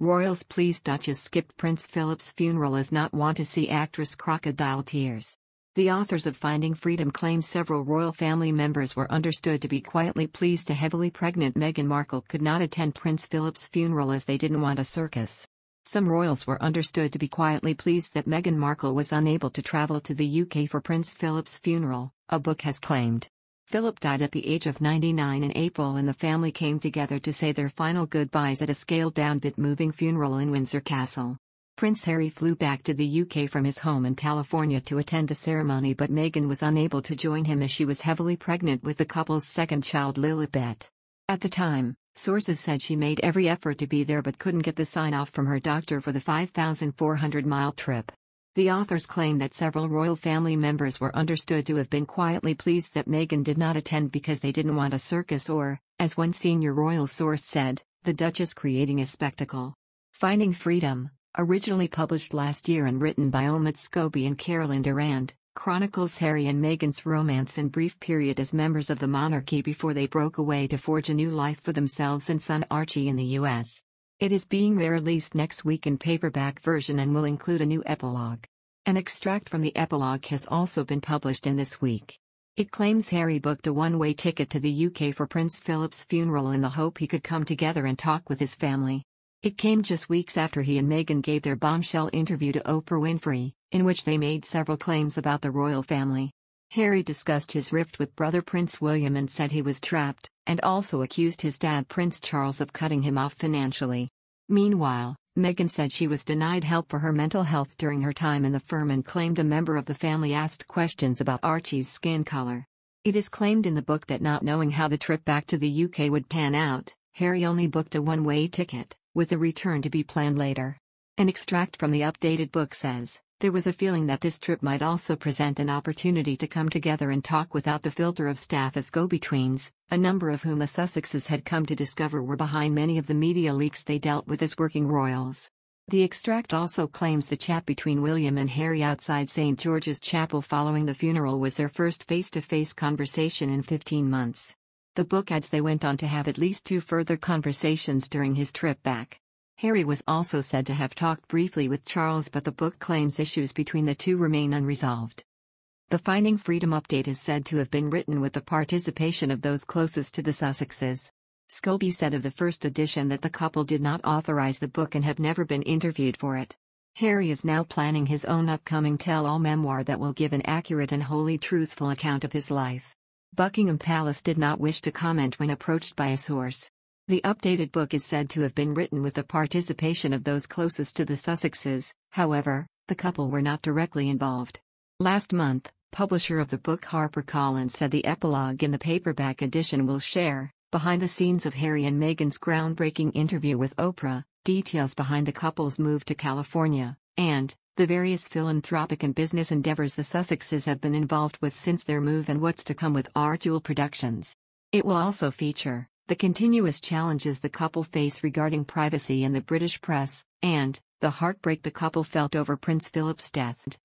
Royals please Duchess skipped Prince Philip's funeral as not want to see actress crocodile tears. The authors of Finding Freedom claim several royal family members were understood to be quietly pleased to heavily pregnant Meghan Markle could not attend Prince Philip's funeral as they didn't want a circus. Some royals were understood to be quietly pleased that Meghan Markle was unable to travel to the UK for Prince Philip's funeral, a book has claimed. Philip died at the age of 99 in April and the family came together to say their final goodbyes at a scaled-down bit-moving funeral in Windsor Castle. Prince Harry flew back to the UK from his home in California to attend the ceremony but Meghan was unable to join him as she was heavily pregnant with the couple's second child Lilibet. At the time, sources said she made every effort to be there but couldn't get the sign-off from her doctor for the 5,400-mile trip. The authors claim that several royal family members were understood to have been quietly pleased that Meghan did not attend because they didn't want a circus or, as one senior royal source said, the Duchess creating a spectacle. Finding Freedom, originally published last year and written by Omid Scobie and Carolyn Durand, chronicles Harry and Meghan's romance and brief period as members of the monarchy before they broke away to forge a new life for themselves and son Archie in the U.S. It is being re-released next week in paperback version and will include a new epilogue. An extract from the epilogue has also been published in this week. It claims Harry booked a one-way ticket to the UK for Prince Philip's funeral in the hope he could come together and talk with his family. It came just weeks after he and Meghan gave their bombshell interview to Oprah Winfrey, in which they made several claims about the royal family. Harry discussed his rift with brother Prince William and said he was trapped, and also accused his dad Prince Charles of cutting him off financially. Meanwhile, Meghan said she was denied help for her mental health during her time in the firm and claimed a member of the family asked questions about Archie's skin color. It is claimed in the book that not knowing how the trip back to the UK would pan out, Harry only booked a one-way ticket, with a return to be planned later. An extract from the updated book says, there was a feeling that this trip might also present an opportunity to come together and talk without the filter of staff as go betweens, a number of whom the Sussexes had come to discover were behind many of the media leaks they dealt with as working royals. The extract also claims the chat between William and Harry outside St. George's Chapel following the funeral was their first face to face conversation in 15 months. The book adds they went on to have at least two further conversations during his trip back. Harry was also said to have talked briefly with Charles but the book claims issues between the two remain unresolved. The Finding Freedom update is said to have been written with the participation of those closest to the Sussexes. Scobie said of the first edition that the couple did not authorize the book and have never been interviewed for it. Harry is now planning his own upcoming tell-all memoir that will give an accurate and wholly truthful account of his life. Buckingham Palace did not wish to comment when approached by a source. The updated book is said to have been written with the participation of those closest to the Sussexes, however, the couple were not directly involved. Last month, publisher of the book HarperCollins said the epilogue in the paperback edition will share, behind the scenes of Harry and Meghan's groundbreaking interview with Oprah, details behind the couple's move to California, and the various philanthropic and business endeavors the Sussexes have been involved with since their move and what's to come with R. Jewel Productions. It will also feature the continuous challenges the couple face regarding privacy in the British press, and the heartbreak the couple felt over Prince Philip's death.